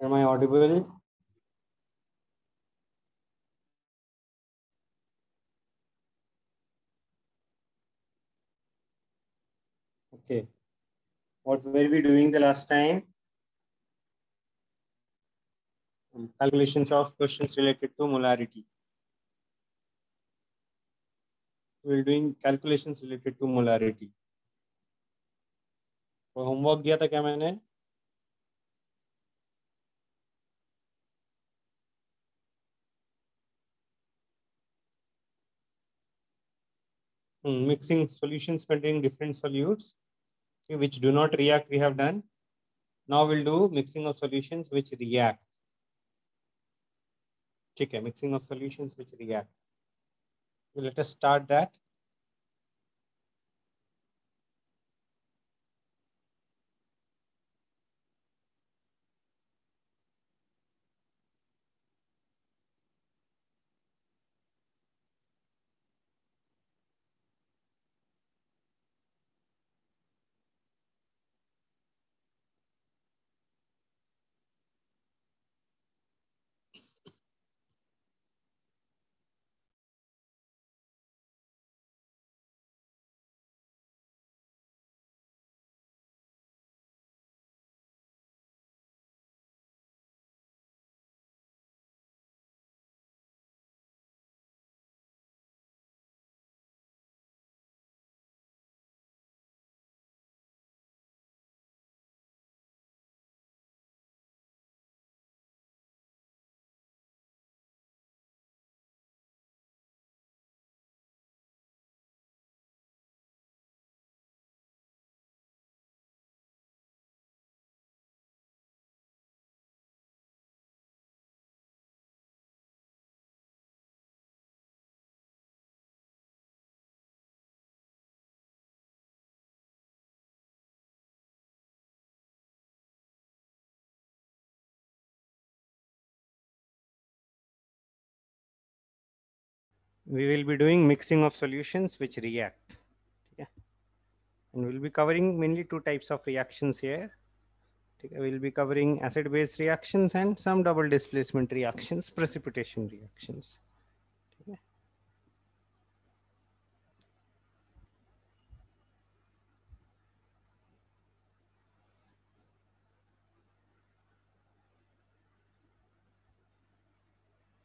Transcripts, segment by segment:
Am I audible? Okay. What were we doing the last time? Calculations of questions related to molarity. We're doing calculations related to molarity. homework दिया था क्या मैंने mixing solutions containing different solutes which do not react we have done. Now we'll do mixing of solutions which react. Okay, mixing of solutions which react. So let us start that. we will be doing mixing of solutions which react. Yeah. And we'll be covering mainly two types of reactions here. We'll be covering acid-base reactions and some double displacement reactions, precipitation reactions.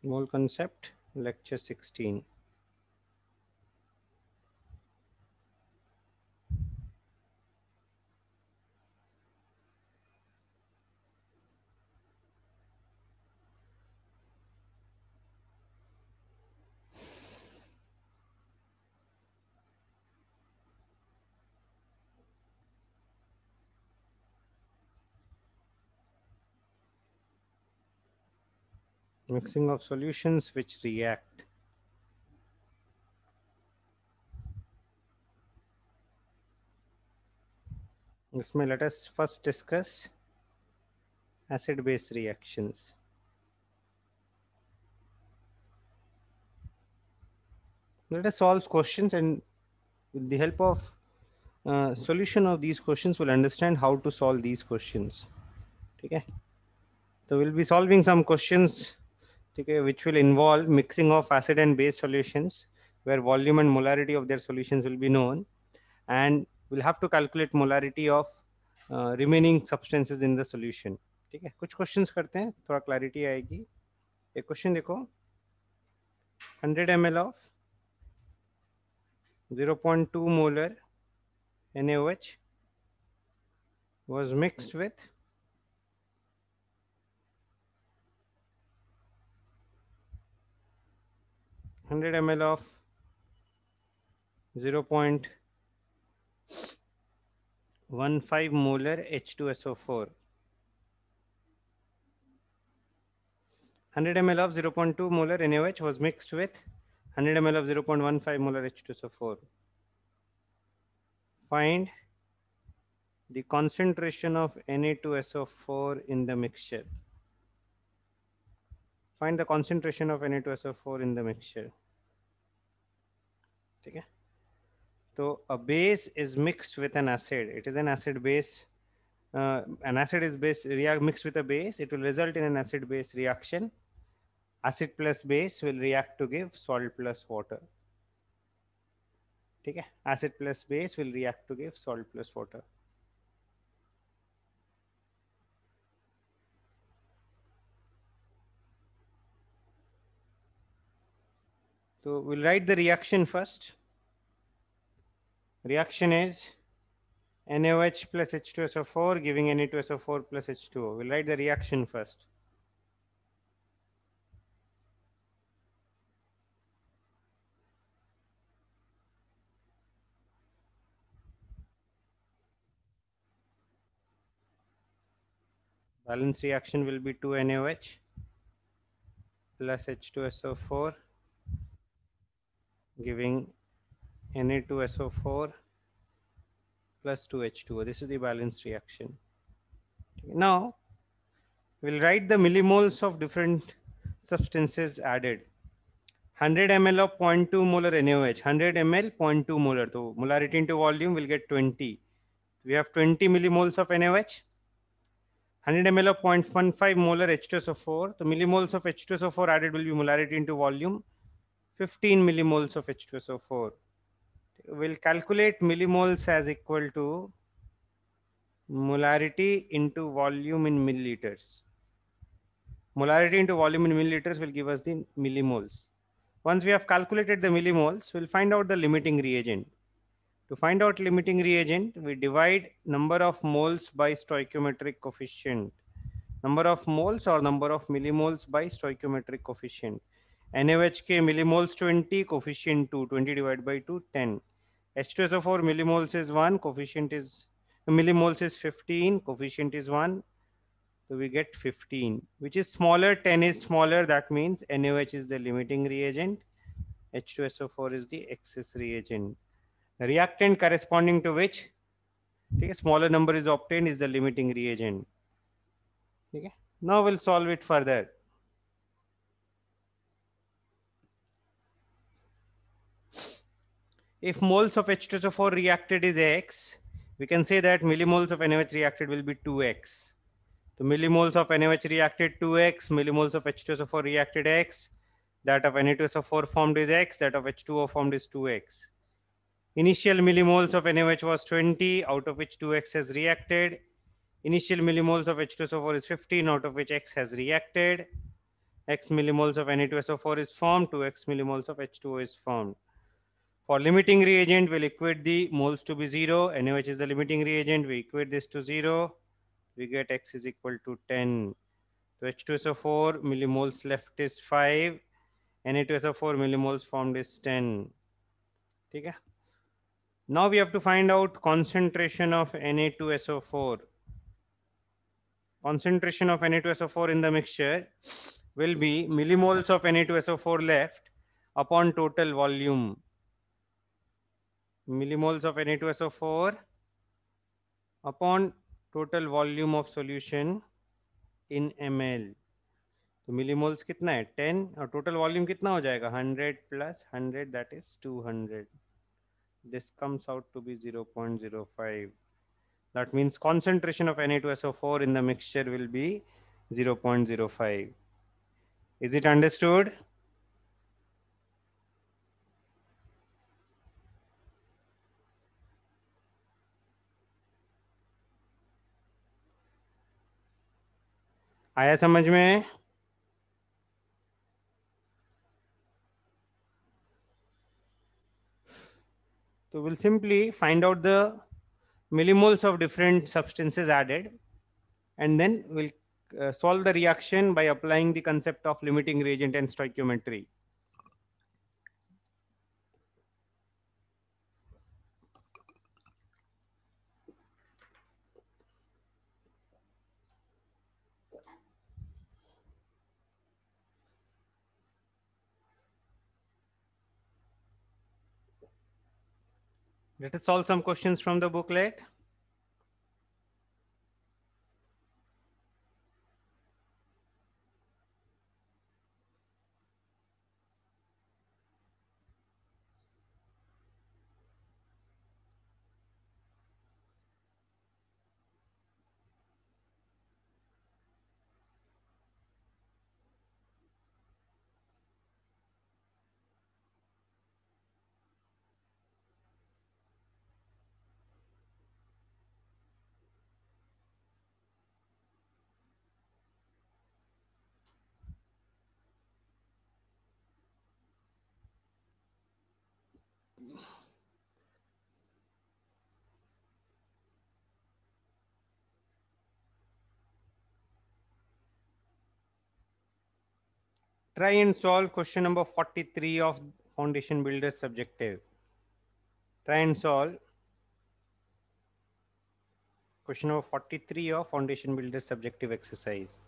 Mole concept, lecture 16. mixing of solutions which react. Ismail, let us first discuss acid-base reactions. Let us solve questions and with the help of uh, solution of these questions, we'll understand how to solve these questions. Okay. So we'll be solving some questions ठीक है which will involve mixing of acid and base solution where volume and molarity of their solution will be known and will have to calculate molarity of remaining substances in the solution ठीक है कुछ question करते हैं थोड़ा clarity आएगी एक question देखो hundred M L of zero point two molar N H was with with 100 ml of 0 0.15 molar H2SO4. 100 ml of 0 0.2 molar NaOH was mixed with 100 ml of 0 0.15 molar H2SO4. Find the concentration of Na2SO4 in the mixture find the concentration of Na2SO4 in the mixture. Okay. So a base is mixed with an acid. It is an acid base. Uh, an acid is base react mixed with a base. It will result in an acid base reaction. Acid plus base will react to give salt plus water. Okay, acid plus base will react to give salt plus water. So we'll write the reaction first. Reaction is NaOH plus H2SO4 giving Na2SO4 plus H2O. We'll write the reaction first. Balance reaction will be 2NaOH plus H2SO4 giving Na2SO4 plus 2H2O. This is the balanced reaction. Now, we'll write the millimoles of different substances added. 100 ml of 0.2 molar NaOH, 100 ml 0.2 molar. So molarity into volume will get 20. We have 20 millimoles of NaOH. 100 ml of 0.15 molar H2SO4. The millimoles of H2SO4 added will be molarity into volume. 15 millimoles of H2SO4. We'll calculate millimoles as equal to molarity into volume in milliliters. Molarity into volume in milliliters will give us the millimoles. Once we have calculated the millimoles, we'll find out the limiting reagent. To find out limiting reagent, we divide number of moles by stoichiometric coefficient. Number of moles or number of millimoles by stoichiometric coefficient. NaOHK millimoles 20, coefficient 2, 20 divided by 2, 10. H2SO4 millimoles is 1, coefficient is, millimoles is 15, coefficient is 1. So we get 15, which is smaller, 10 is smaller. That means NaOH is the limiting reagent. H2SO4 is the excess reagent. The reactant corresponding to which okay, smaller number is obtained is the limiting reagent. Okay. Now we'll solve it further. if moles of H2SO4 reacted is X, we can say that millimoles of NaOH reacted will be 2X. The millimoles of NaOH reacted 2X, millimoles of H2SO4 reacted X, that of nh 2 so 4 formed is X, that of H2O formed is 2X. Initial millimoles of NaOH was 20, out of which 2X has reacted. Initial millimoles of H2SO4 is 15, out of which X has reacted. X millimoles of nh 2 so 4 is formed, 2X millimoles of H2O is formed. For limiting reagent, we'll equate the moles to be zero. NaOH is the limiting reagent. We equate this to zero. We get X is equal to 10. So H2SO4 millimoles left is 5. Na2SO4 millimoles formed is 10. Okay. Now we have to find out concentration of Na2SO4. Concentration of Na2SO4 in the mixture will be millimoles of Na2SO4 left upon total volume millimoles of Na2SO4 upon total volume of solution in ml. millimoles millimoles कितना है 10 और total volume कितना हो जाएगा 100 100 That is 200 This comes out to be 0.05 that means concentration of Na2SO4 in the mixture will be 0.05 is it understood आया समझ में तो will simply find out the millimoles of different substances added and then will solve the reaction by applying the concept of limiting reagent and stoichiometry Let us solve some questions from the booklet. Try and solve question number 43 of Foundation Builder Subjective. Try and solve question number 43 of Foundation Builder Subjective Exercise.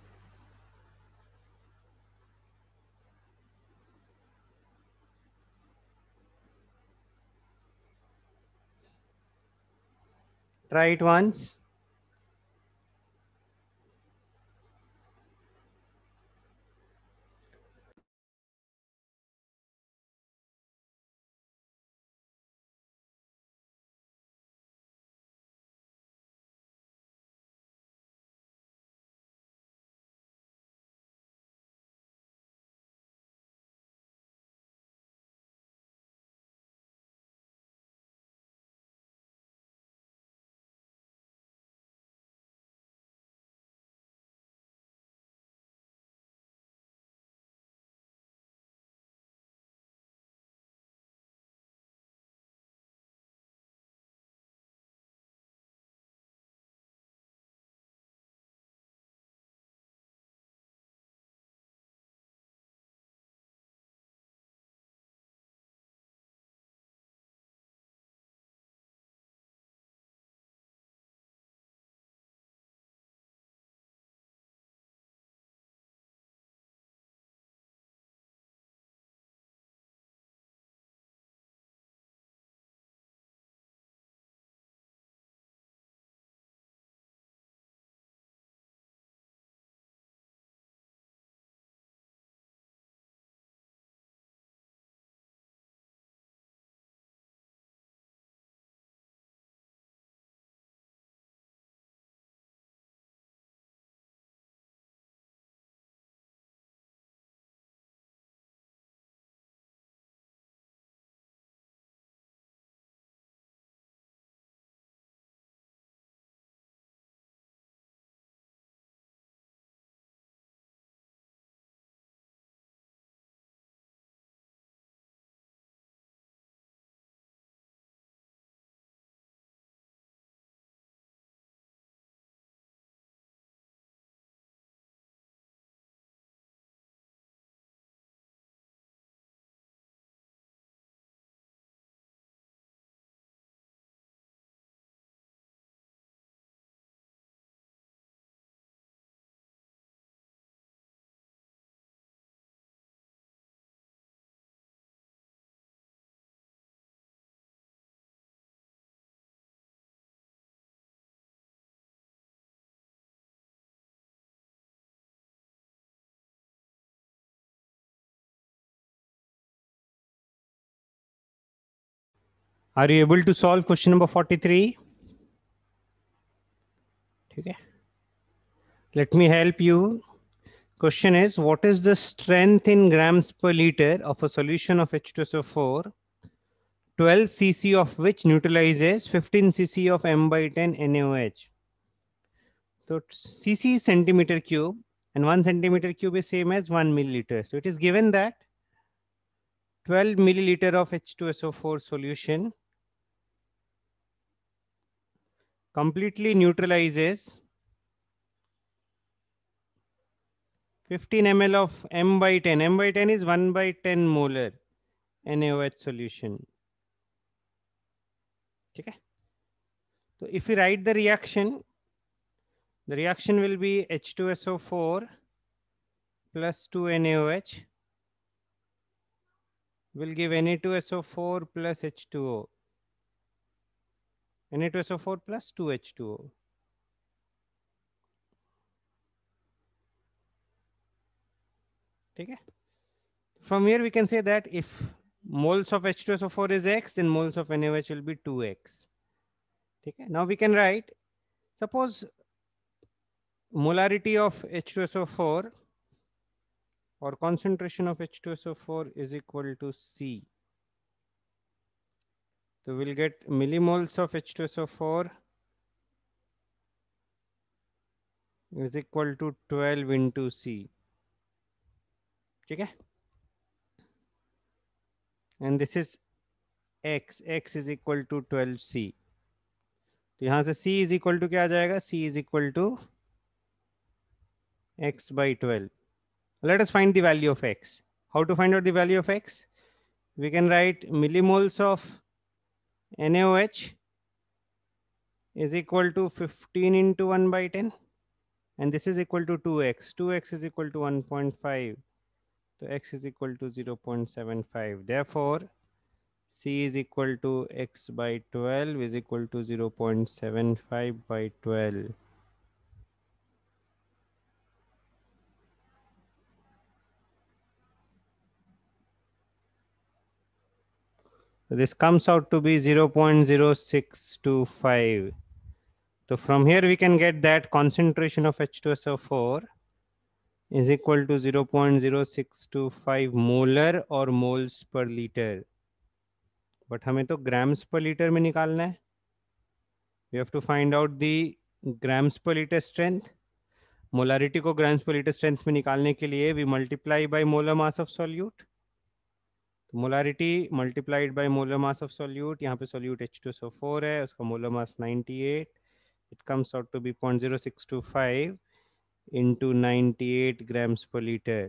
Try it once. Are you able to solve question number 43? Okay. Let me help you. Question is, what is the strength in grams per liter of a solution of H2SO4, 12 cc of which neutralizes 15 cc of M by 10 NaOH? So cc is centimeter cube and one centimeter cube is same as one milliliter. So it is given that 12 milliliter of H2SO4 solution completely neutralizes 15 ml of M by 10. M by 10 is 1 by 10 molar NaOH solution. Okay. So if we write the reaction, the reaction will be H2SO4 plus 2 NaOH will give Na2SO4 plus H2O. NH2SO4 plus 2H2O. Okay. From here, we can say that if moles of H2SO4 is X, then moles of NaOH will be 2X. Okay. Now we can write, suppose molarity of H2SO4 or concentration of H2SO4 is equal to C. So we'll get millimoles of H2SO4 is equal to 12 into C. Okay. And this is X. X is equal to 12 C. So here, c is equal to what? c is equal to x by 12. Let us find the value of x. How to find out the value of x? We can write millimoles of NaOH is equal to 15 into 1 by 10 and this is equal to 2x 2x is equal to 1.5 so x is equal to 0 0.75 therefore c is equal to x by 12 is equal to 0 0.75 by 12 this comes out to be 0 0.0625. So from here we can get that concentration of H2SO4 is equal to 0 0.0625 molar or moles per liter. But हमें तो grams per liter में निकालना है. We have to find out the grams per liter strength. Molarity को grams per litre strength में निकालने के लिए we multiply by molar mass of solute molarity multiplied by molar mass of solute यहाँ पे सॉल्यूट H2SO4 है उसका molar mass 98 it comes out to be 0.0625 into 98 grams per liter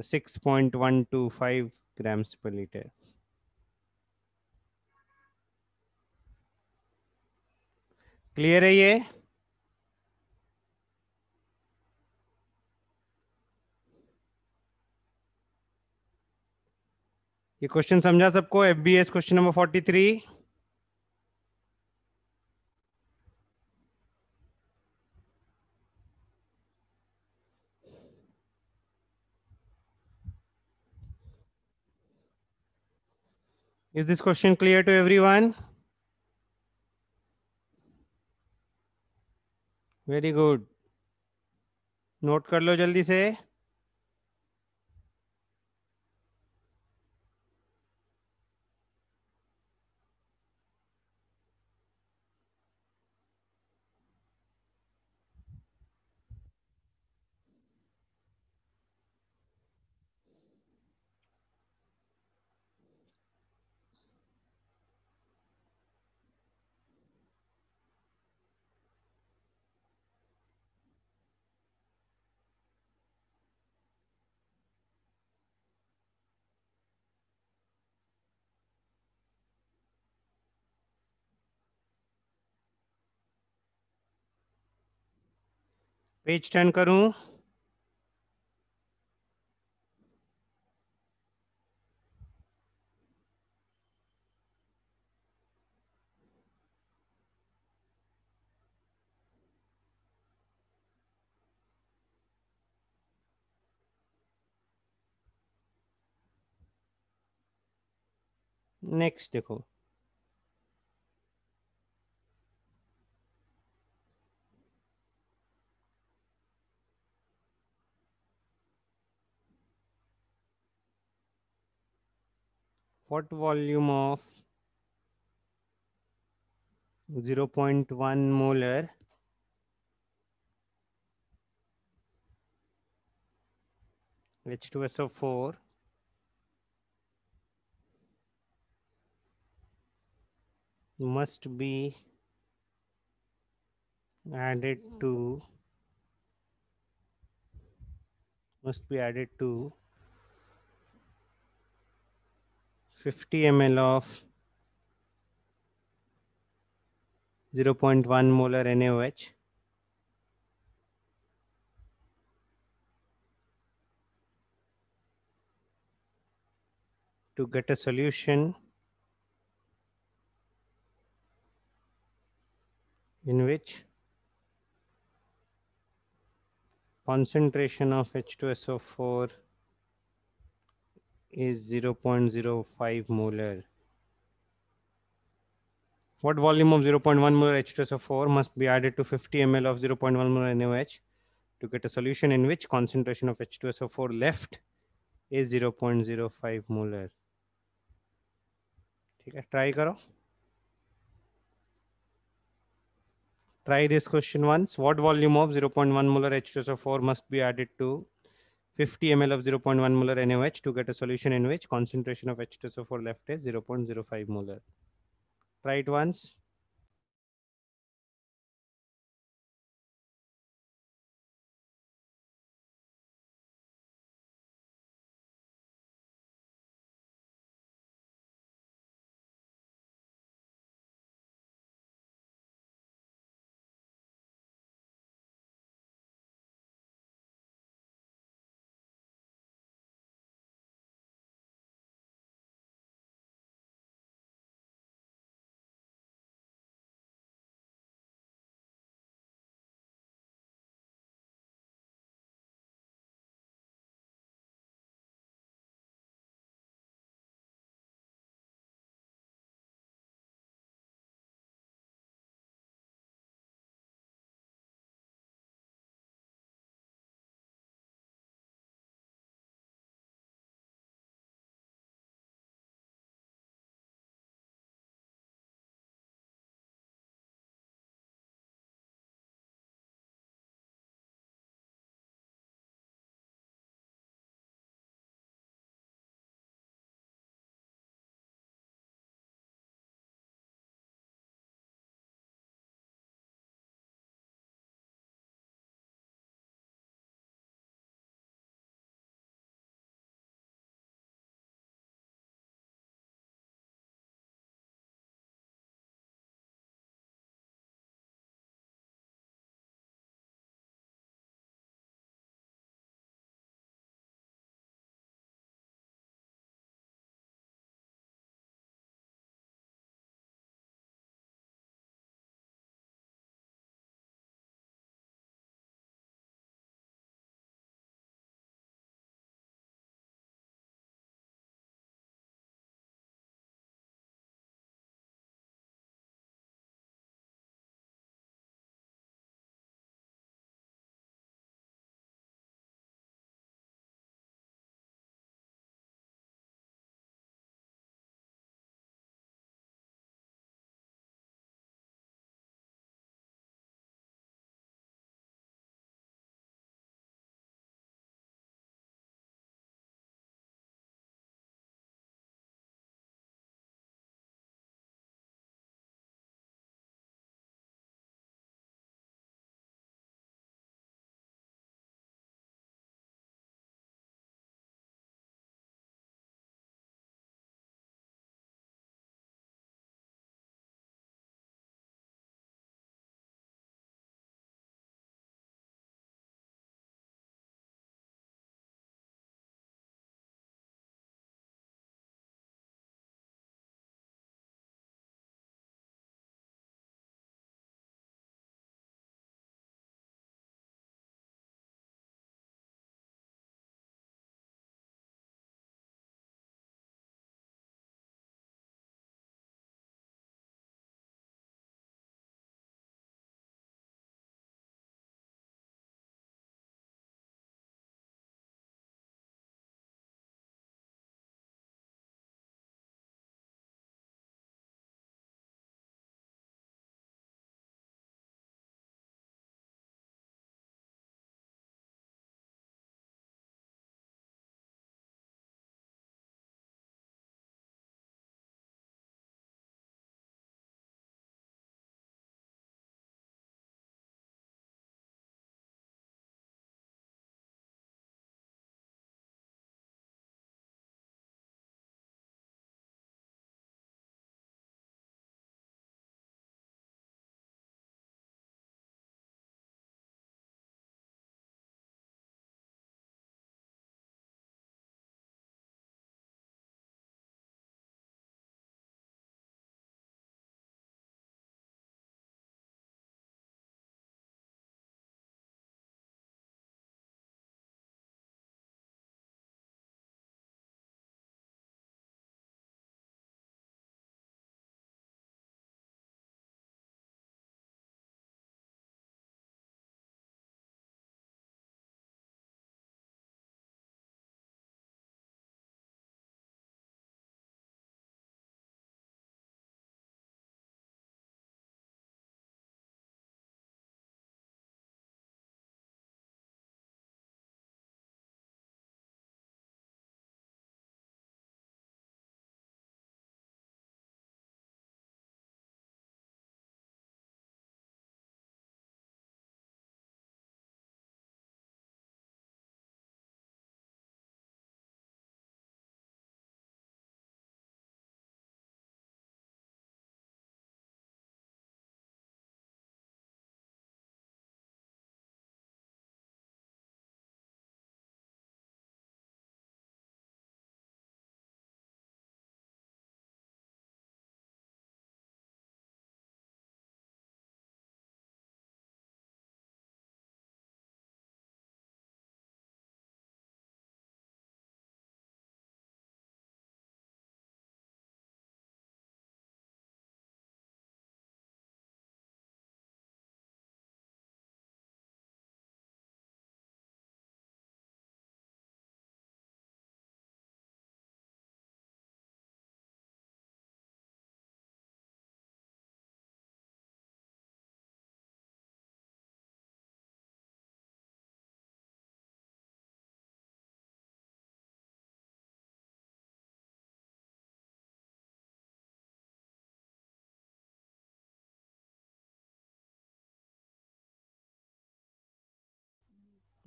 so 6.125 grams per liter clear है ये ये question समझा सबको F B S question number forty three is this question clear to everyone very good note कर लो जल्दी से page turn करूं नेक्स्ट देखो what volume of 0.1 molar H2SO4 must be added to must be added to 50 ml of 0.1 molar NaOH. To get a solution in which concentration of H2SO4 is 0.05 molar. What volume of 0.1 molar H2SO4 must be added to 50 ml of 0.1 molar NaOH to get a solution in which concentration of H2SO4 left is 0.05 molar. ठीक है try करो try this question once. What volume of 0.1 molar H2SO4 must be added to 50 ml of 0.1 molar NaOH to get a solution in which concentration of H2SO4 left is 0.05 molar. Try it once.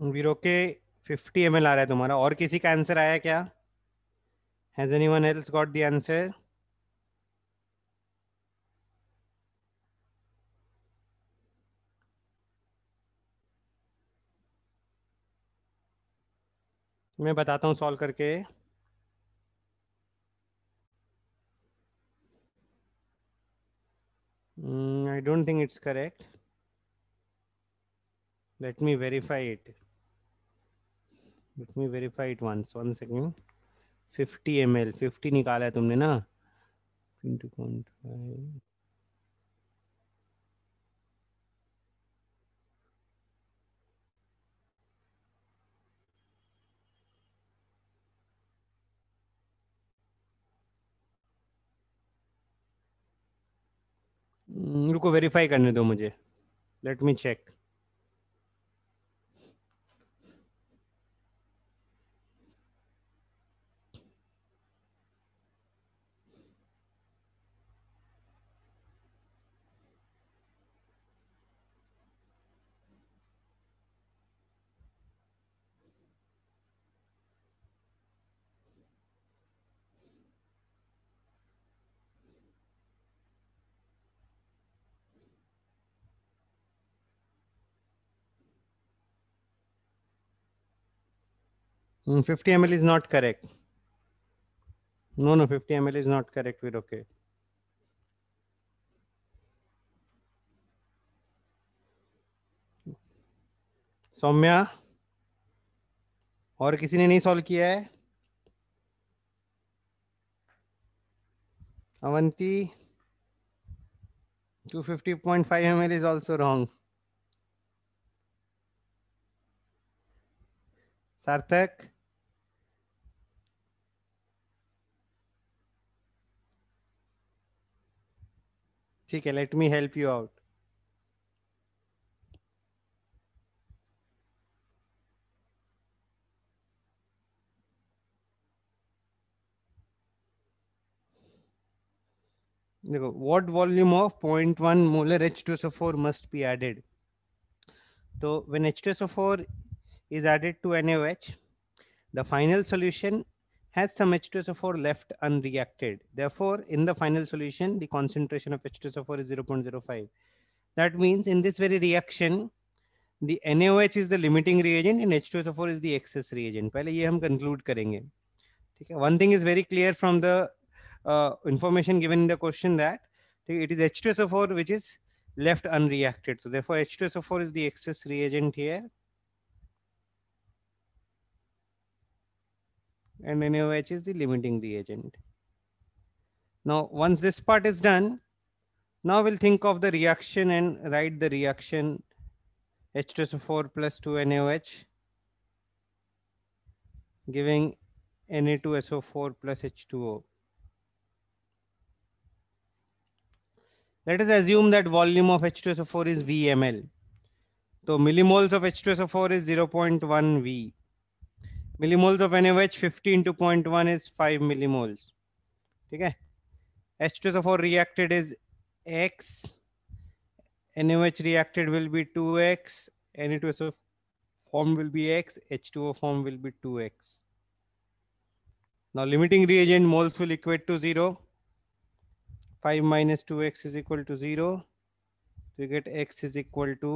वीरो के 50 M आ रहा है तुम्हारा और किसी का answer आया क्या has anyone else got the answer मैं बताता हूँ सॉल्व करके I don't think it's correct let me verify it let me verify it once one second fifty M L fifty निकाला है तुमने ना ट्वेंटी पॉइंट फाइव रुको verify करने दो मुझे let me check 50 ml is not correct. No, no, 50 ml is not correct. We're okay. Saumya और kisi ne nahi solve kiya hai avanti 250.5 ml is also wrong. Sarthak ठीक है let me help you out देखो what volume of point one molar H two S O four must be added तो when H two S O four added to N H the final solution has some H2SO4 left unreacted. Therefore, in the final solution, the concentration of H2SO4 is 0.05. That means in this very reaction, the NaOH is the limiting reagent and H2SO4 is the excess reagent. पहले ये हम conclude करेंगे. ठीक है. One thing is very clear from the uh, information given in the question that it is H2SO4 which is left unreacted. So therefore H2SO4 is the excess reagent here. and NaOH is the limiting reagent. Now, once this part is done, now we'll think of the reaction and write the reaction H2SO4 plus 2NaOH giving Na2SO4 plus H2O. Let us assume that volume of H2SO4 is VML. So millimoles of H2SO4 is 0.1 V millimoles of NaOH 50 into 0.1 is 5 millimoles. Okay. H2SO4 reacted is X. NaOH reacted will be 2X. Na2SO form will be X. H2O form will be 2X. Now limiting reagent moles will equate to 0. 5 minus 2X is equal to 0. We get X is equal to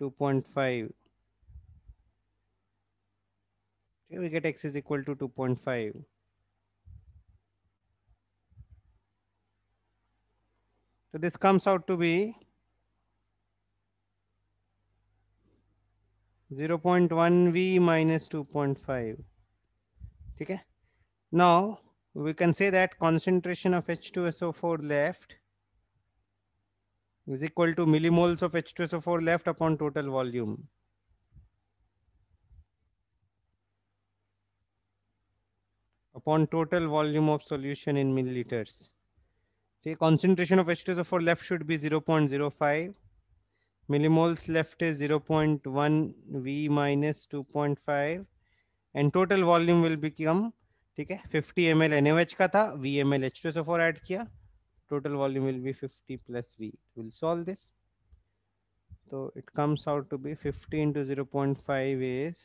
2.5. we get x is equal to 2.5. So this comes out to be 0.1 V minus 2.5. Okay. Now we can say that concentration of H2SO4 left is equal to millimoles of H2SO4 left upon total volume. upon total volume of solution in milliliters. The concentration of H2SO4 left should be 0.05. Millimoles left is 0.1 V minus 2.5. And total volume will become ठीक है 50 M L N H का था V M L H two S O four add किया total volume will be 50 plus we will solve this तो it comes out to be 50 into zero point five is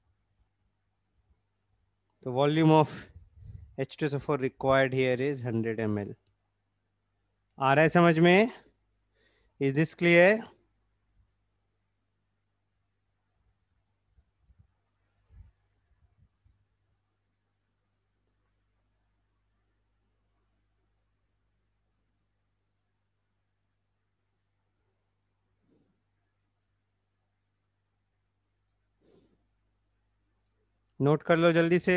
The volume of H2SO4 required here is 100 ml. आ रहा है समझ में? Is this clear? Note कर लो जल्दी से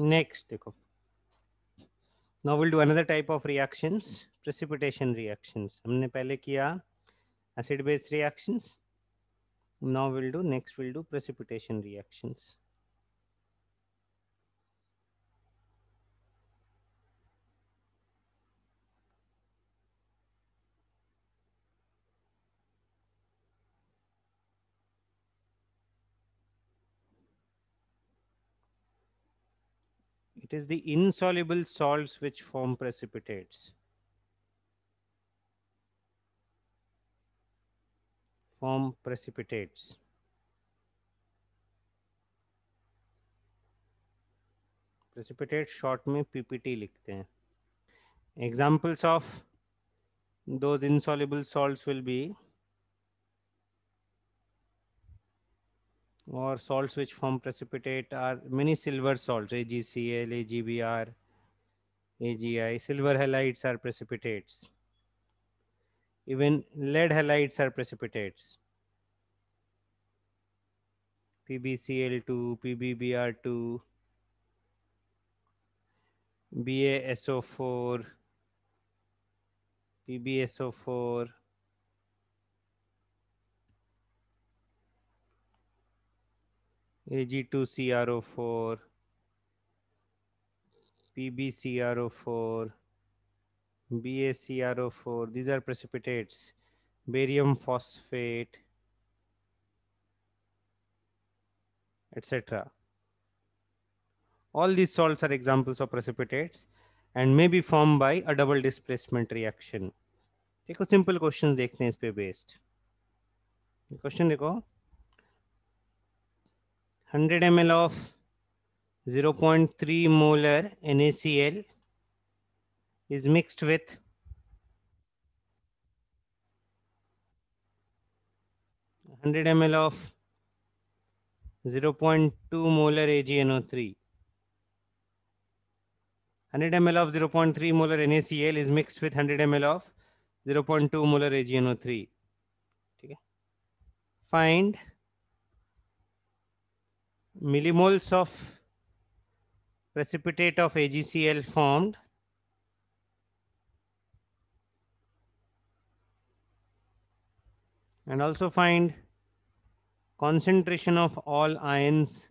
Next, dekho Now we'll do another type of reactions, precipitation reactions. humne pehle kiya acid-base reactions. Now we'll do next we'll do precipitation reactions. It is the insoluble salts which form precipitates. Form precipitates. Precipitate short mein PPT likhte Examples of those insoluble salts will be or salts which form precipitate are many silver salts, AgCl, AgBr, AgI. Silver halides are precipitates. Even lead halides are precipitates. PbCl2, PbBr2, BaSO4, PbSO4, Ag2CrO4, PbCrO4, BaCrO4. These are precipitates. Barium phosphate, etc. All these salts are examples of precipitates and may be formed by a double displacement reaction. देखो simple questions देखते हैं इस पे based question देखो 100 ml of 0.3 molar NaCl is mixed with hundred ml of 0.2 molar AgNO3. 100 ml of 0.3 molar NaCl is mixed with 100 ml of 0.2 molar AgNO3. Find millimoles of precipitate of AgCl formed and also find concentration of all ions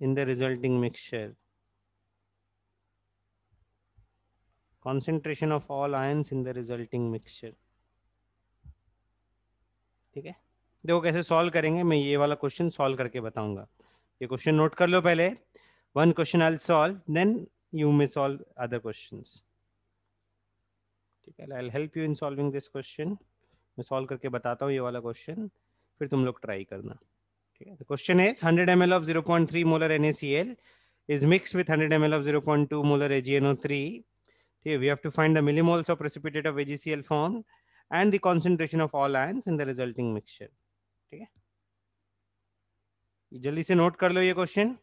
in the resulting mixture. Concentration of all ions in the resulting mixture. ठीक है देखो कैसे solve करेंगे मैं ये वाला question solve करके बताऊंगा ये क्वेश्चन नोट कर लो पहले one question I solve then you may solve other question ठीक है I help you in solving this question मैं सॉल्व करके बताता हूँ ये वाला क्वेश्चन फिर तुम लोग ट्राई करना ठीक है question is hundred M L of zero point three molar N A C L is mix with hundred M L of zero point two molar A N O three ठीक है we have to find the millimoles of precipitated of A form and the concentration of all ion in the resulting mixture ठीक है जल्दी से note कर लो ये question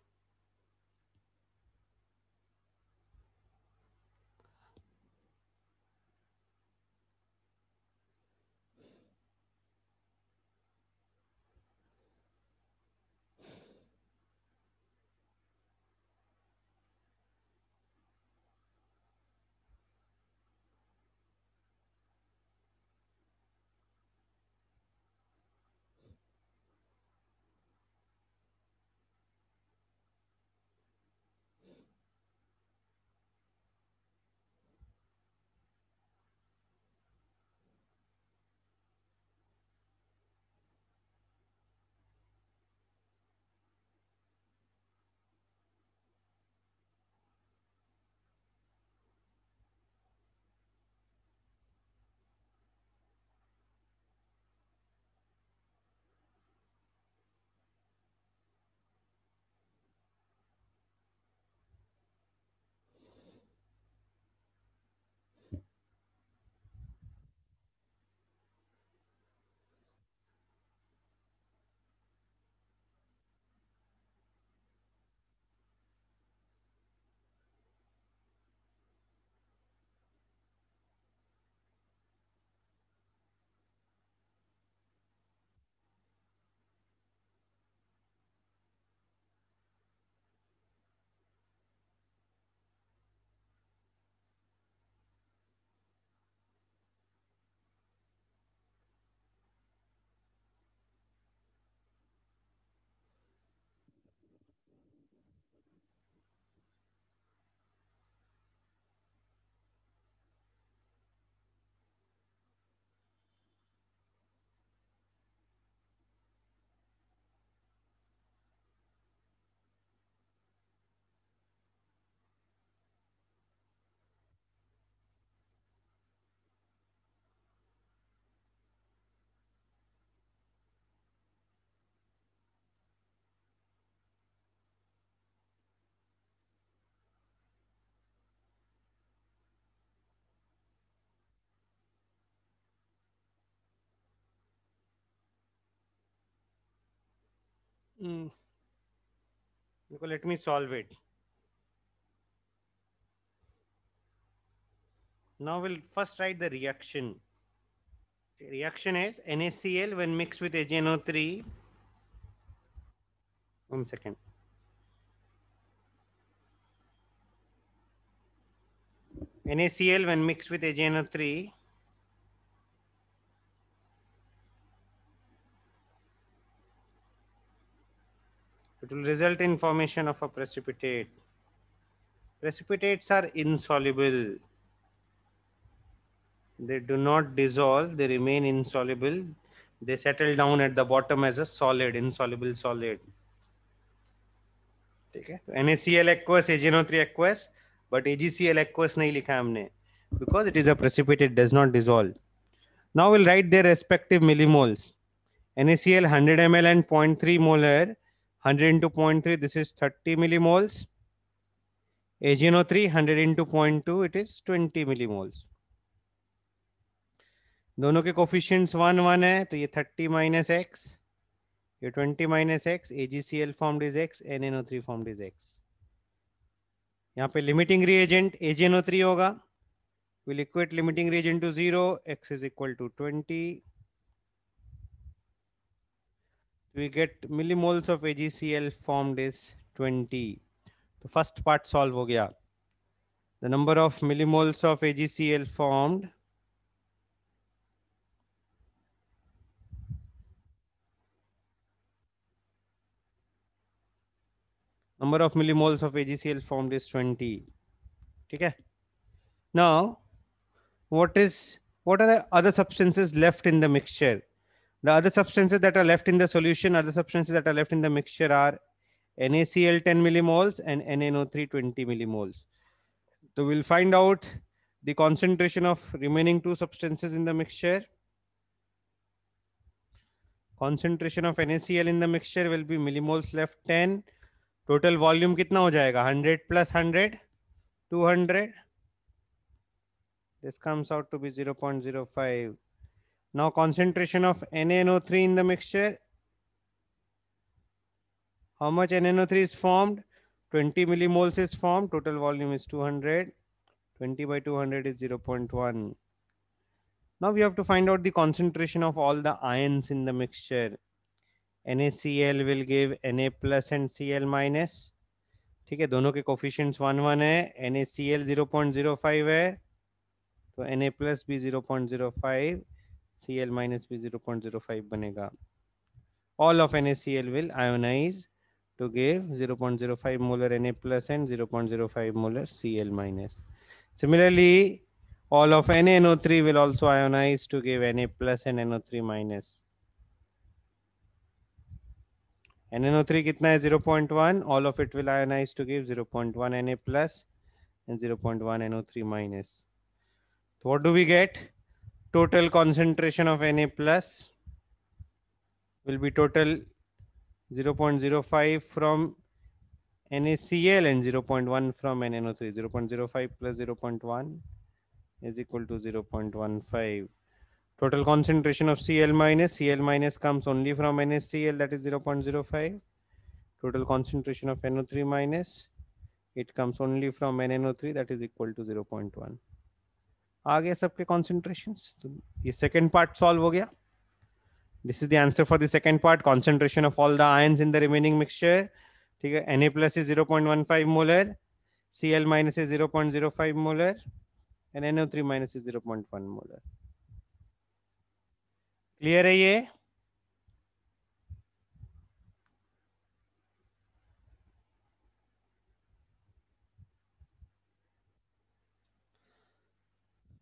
Mm. Let me solve it. Now we'll first write the reaction. The reaction is NaCl when mixed with AgNO3. One second. NaCl when mixed with AgNO3 It will result in formation of a precipitate. Precipitates are insoluble. They do not dissolve. They remain insoluble. They settle down at the bottom as a solid, insoluble solid. ठीक NaCl aqueous, AgNO3 aqueous, but AgCl aqueous नहीं because it is a precipitate, does not dissolve. Now we'll write their respective millimoles. NaCl 100 ml and 0.3 molar 100 into 0.3, this is 30 millimoles. AgNO3, 100 into 0.2, it is 20 millimoles. दोनों के coefficients one one है तो ये thirty minus X ये twenty minus X A G C L form this X N N O three form this X यहाँ पे limiting reagent A G N O three होगा will equate limiting reagent to zero X is equal to twenty we get millimoles of AgCl formed is 20. The first part solve ho gaya. The number of millimoles of AgCl formed number of millimoles of AgCl formed is 20. Okay. Now, what is what are the other substances left in the mixture? The other substances that are left in the solution other substances that are left in the mixture are NaCl 10 millimoles and NaNO3 20 millimoles. So we'll find out the concentration of remaining two substances in the mixture. Concentration of NaCl in the mixture will be millimoles left 10. Total volume kitna ho jayega? 100 plus 100, 200. This comes out to be 0.05 Now concentration of NaNO3 in the mixture. How much NaNO3 is formed? 20 millimoles is formed. Total volume is 200. 20 by 200 is 0.1. Now we have to find out the concentration of all the ions in the mixture. NaCl will give Na plus and Cl minus. ठीक है दोनों के coefficients one one है N A C L zero point zero five है तो N A plus B zero point zero five Cl minus be 0.05 zero point zero five बनेगा all of to give 0.05 molar Na plus and 0.05 molar Cl minus. Similarly, all of NaNO3 will also ionize to give Na plus and NO3 minus. NaNO3 kitna hai 0.1, all of it will ionize to give 0.1 Na plus and 0.1 NO3 minus. So what do we get? total concentration of Na plus will be total 0 0.05 from NaCl and 0 0.1 from NNO3. 0 0.05 plus 0 0.1 is equal to 0 0.15. Total concentration of Cl minus, Cl minus comes only from NaCl that is 0 0.05. Total concentration of NO3 minus, it comes only from NNO3 that is equal to 0 0.1. आ गया सबके concentration तो ये second part solve हो गया this is the answer for the second part concentration of all the ions in the remaining mixture ठीक है N A plus is zero point one five molar C L minus is zero point zero five molar and N O three minus is zero point one molar clear है ये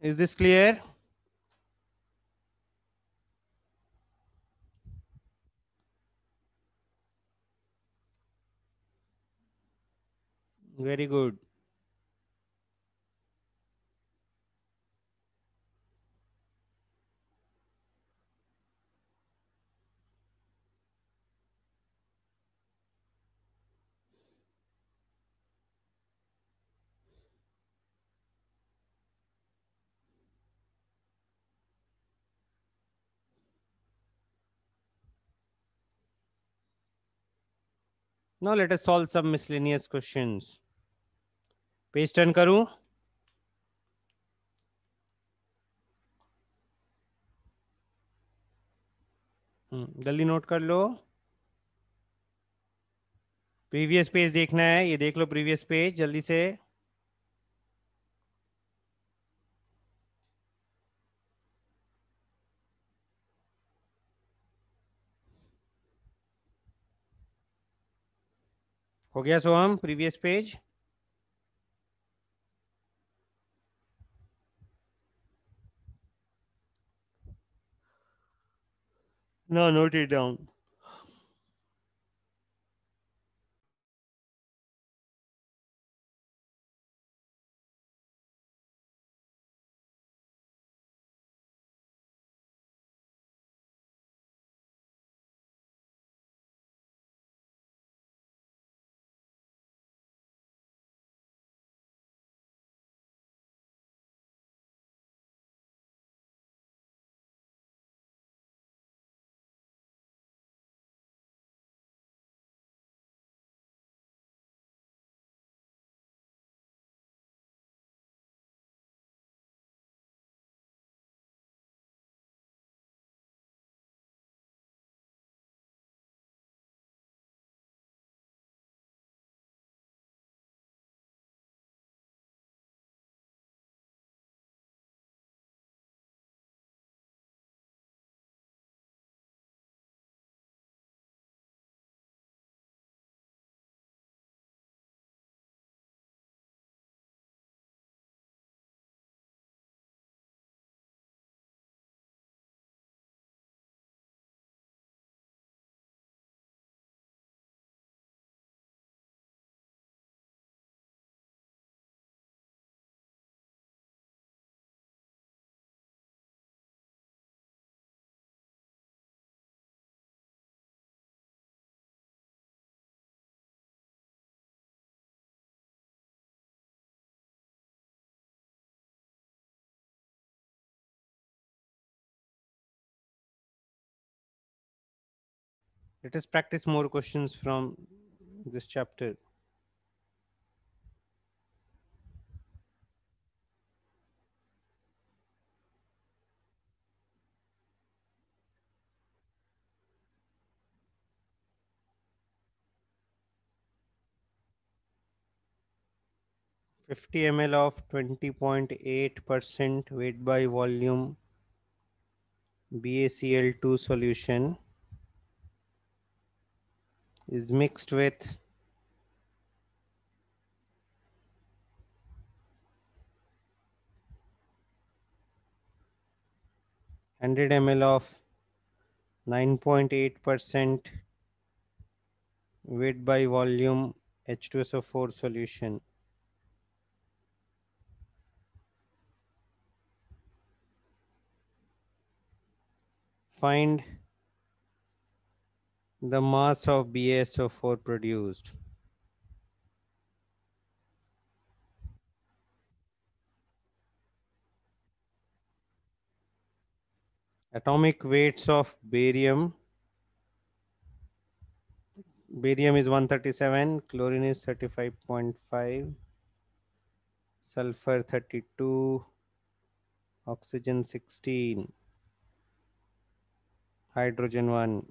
Is this clear? Very good. Now let us solve some miscellaneous questions. Page turn karu. जल्दी note कर लो previous page देखना है ये देख लो प्रीवियस पेज जल्दी से गया Soham previous page no note it down Let us practice more questions from this chapter. Fifty ml of twenty point eight percent weight by volume BaCl2 solution is mixed with hundred ml of 9.8 percent weight by volume H2SO4 solution. Find the mass of BSO4 produced. Atomic weights of barium. Barium is 137, chlorine is 35.5, sulfur 32, oxygen 16, hydrogen 1.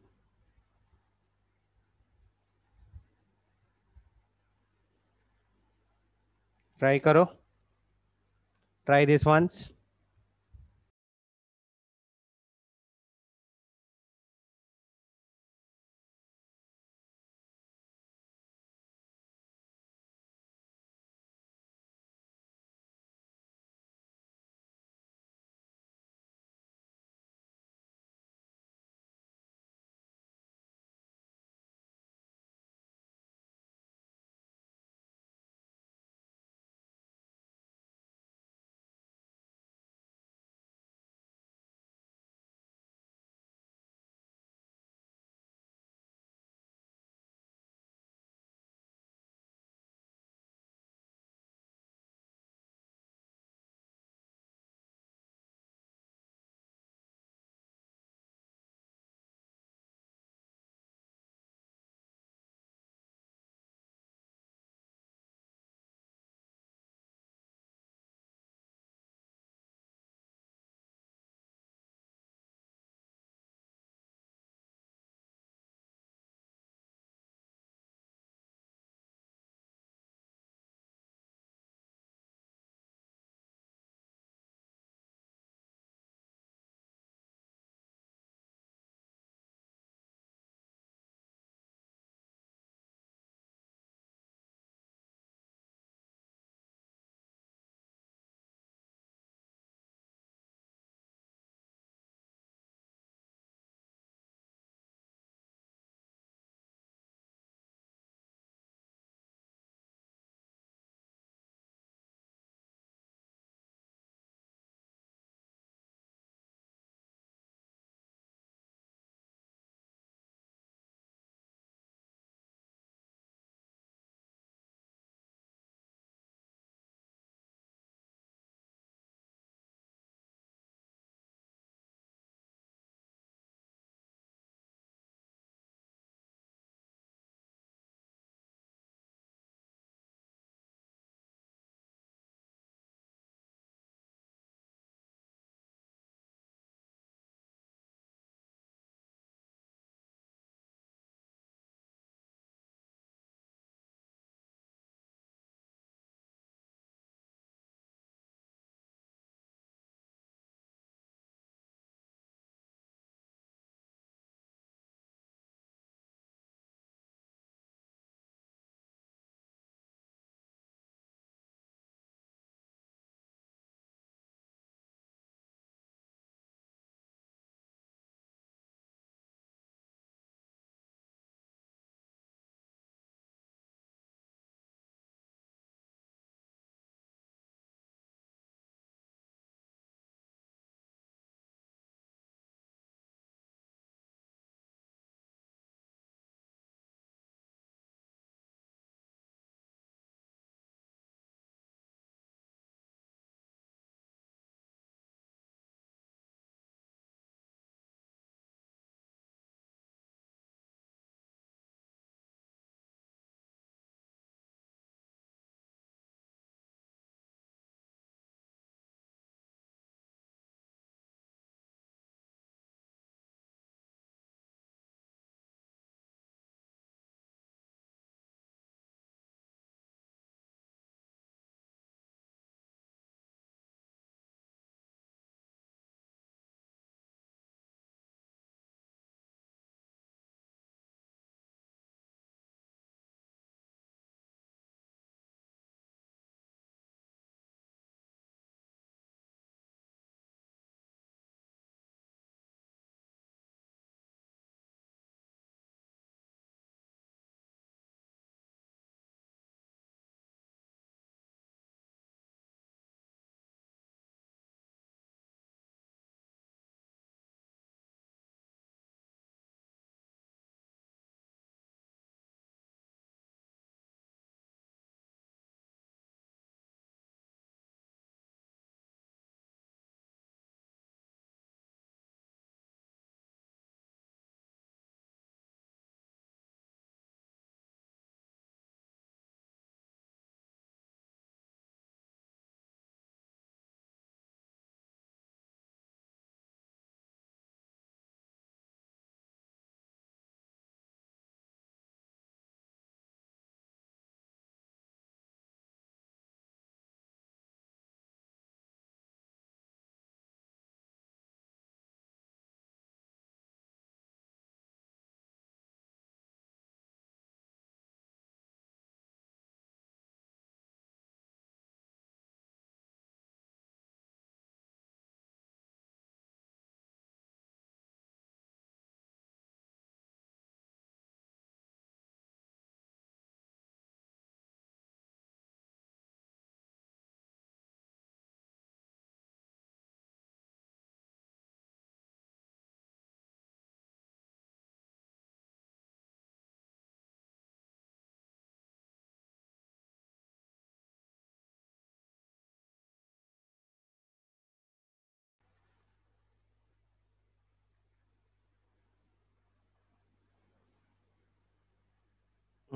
Try करो try this once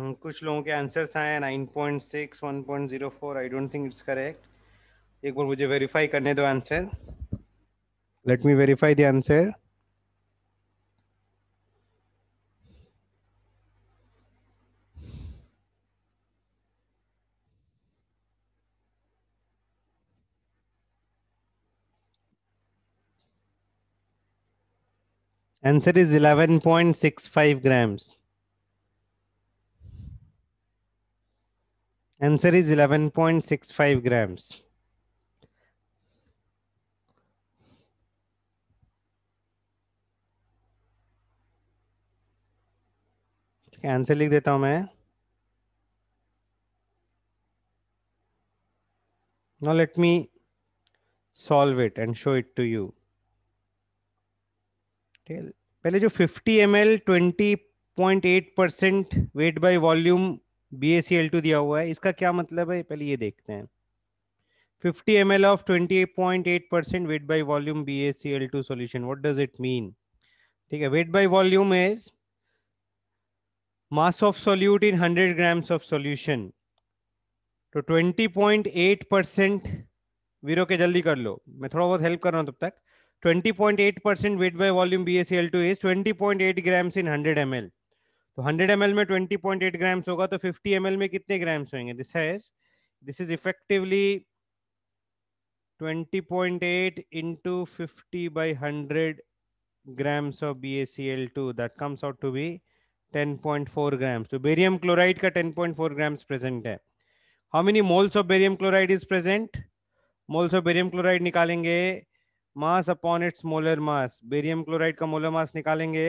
hmm, कुछ लोगों के answers आए nine point six one point zero four I don't think it's correct एक बार मुझे verify करने दो answer let me verify the answer Answer is 11.65 grams. Answer is 11.65 grams. Answer लिख देता हूं मैं now let me solve it and show it to you पहले जो 50 ml 20.8 percent weight by volume. B A C L two दिया हुआ है इसका क्या मतलब है पहले ये देखते हैं 50 ml of 28.8% percent weight by volume BACL2 solution. What does it mean? ठीक है weight by volume is mass of solute in 100 grams of solution. तो 20.8% पॉइंट वीरो के जल्दी कर लो मैं थोड़ा बहुत हेल्प कर रहा हूँ तब तक twenty point eight percent weight by volume B S L two is twenty point eight grams in hundred M L तो 100 ml में 20.8 ग्राम्स होगा तो 50 ml में कितने ग्राम्स होंगे this has this is effectively 20.8 into 50 by 100 grams of BaCl2 that comes out to be 10.4 grams. So barium chloride का 10.4 grams present है. How many moles of barium chloride is present? Moles of barium chloride निकालेंगे mass upon its molar mass. Barium chloride का molar mass निकालेंगे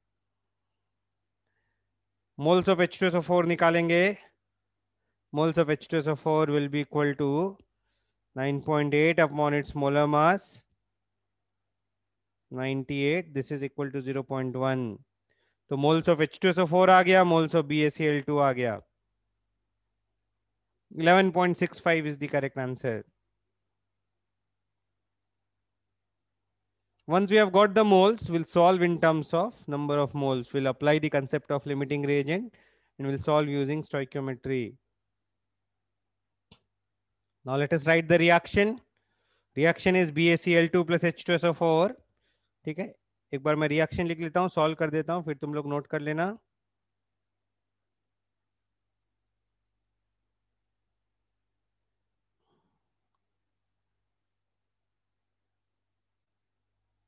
moles of H two four निकालेंगे moles of H two four will be equal to 9.8 upon its molar mass 98 this is equal to 0.1 तो moles of H2SO4 आ गया moles of BaCl2 आ गया 11.65 is the correct answer Once we have got the moles, we'll solve in terms of number of moles. We'll apply the concept of limiting reagent and we'll solve using stoichiometry. Now let us write the reaction. reaction is bacl2 plus h2so4 theek hai ek bar main reaction likh leta hu solve kar deta hu fir tum log note kar lena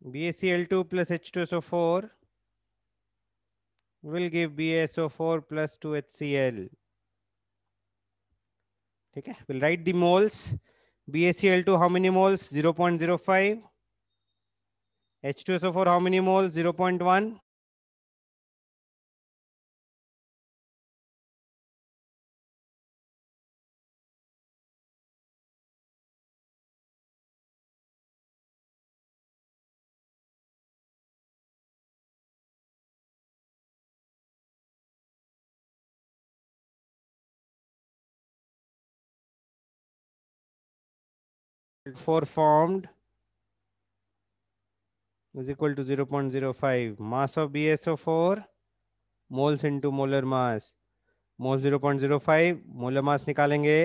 BaCl2 plus H2SO4 will give BaSO4 plus 2HCl. Okay, we'll write the moles. BaCl2 how many moles? 0.05. H2SO4 how many moles? 0.1. 4 formed is equal to 0 0.05 mass of bso4 moles into molar mass mole 0.05 molar mass निकालेंगे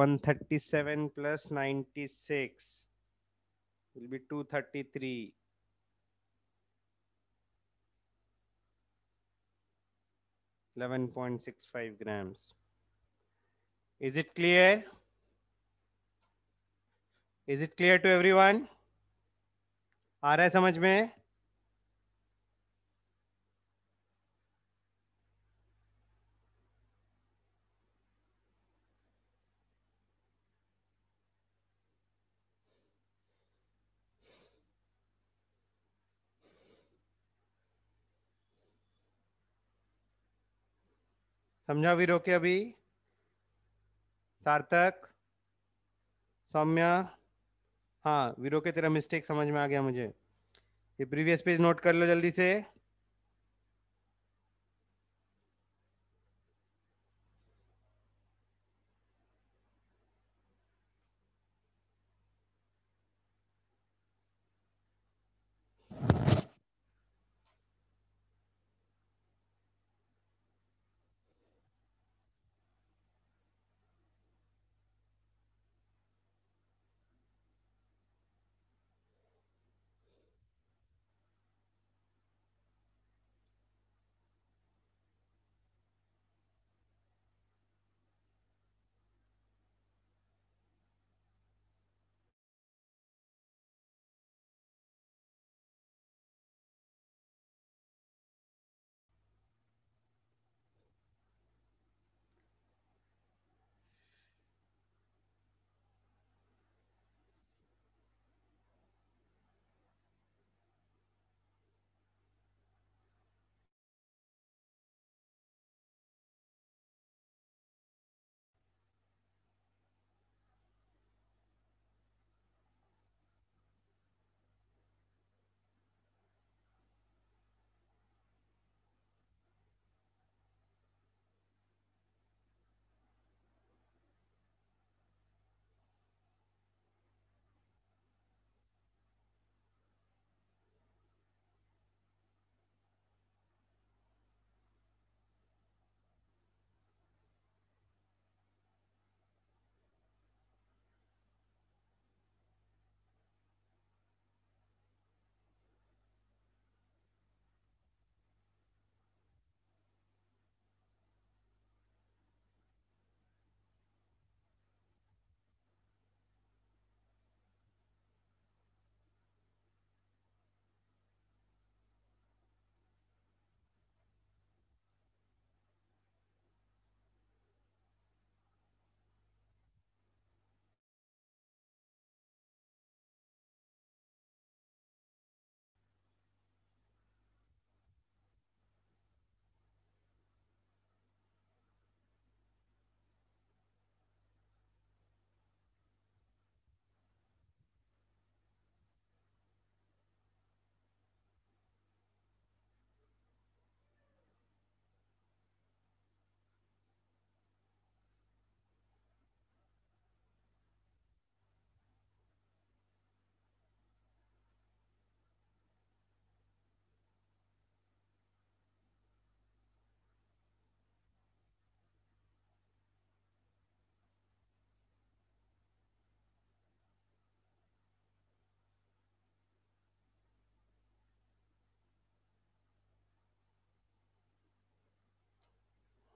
137 plus 96 will be 233 11.65 grams is it clear is it clear to everyone आ रहा है समझ में समझा भी रोके अभी सार्थक सौम्या हाँ वीरो के तेरा मिस्टेक समझ में आ गया मुझे ये प्रीवियस पेज नोट कर लो जल्दी से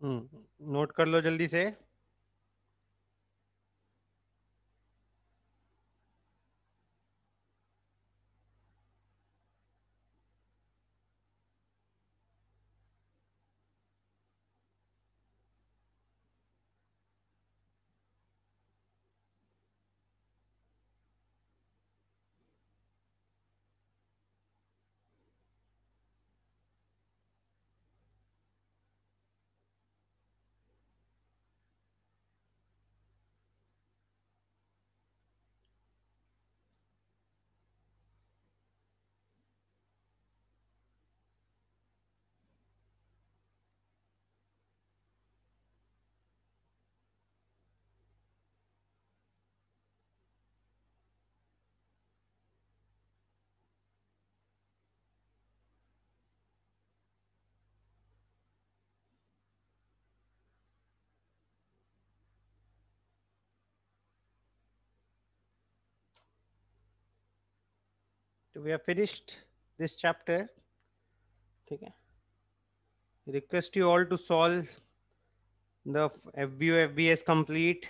नोट हम्म, कर लो जल्दी से We have finished this chapter. Okay. Request you all to solve the FBO FBS complete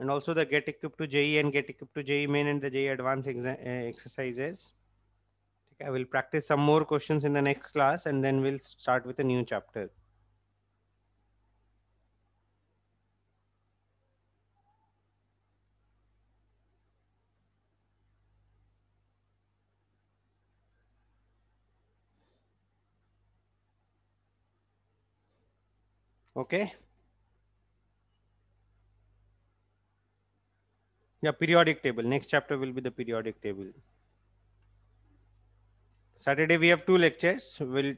and also the get equipped to JE and get equipped to JE main and the JE advanced eh, exercises. I will practice some more questions in the next class and then we'll start with a new chapter. Okay. Yeah, periodic table. Next chapter will be the periodic table. Saturday, we have two lectures. We'll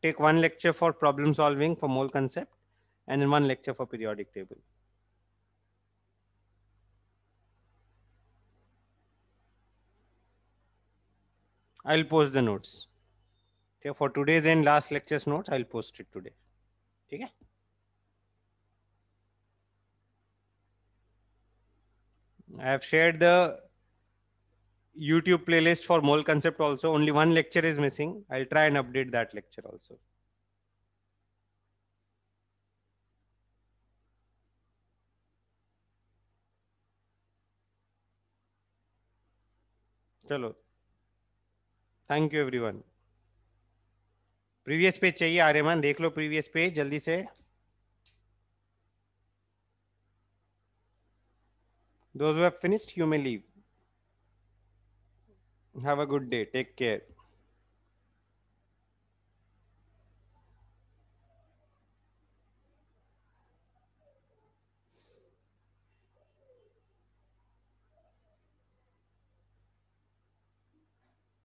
take one lecture for problem solving for mole concept and then one lecture for periodic table. I'll post the notes. Okay, for today's and last lecture's notes, I'll post it today. ठीक है I have shared the YouTube playlist for mole concept also. Only one lecture is missing. I'll try and update that lecture also. Chalo. Thank you everyone. Previous page चाहिए आर्यमान देख लो previous page जल्दी से दोस्ट you may leave have a good day take care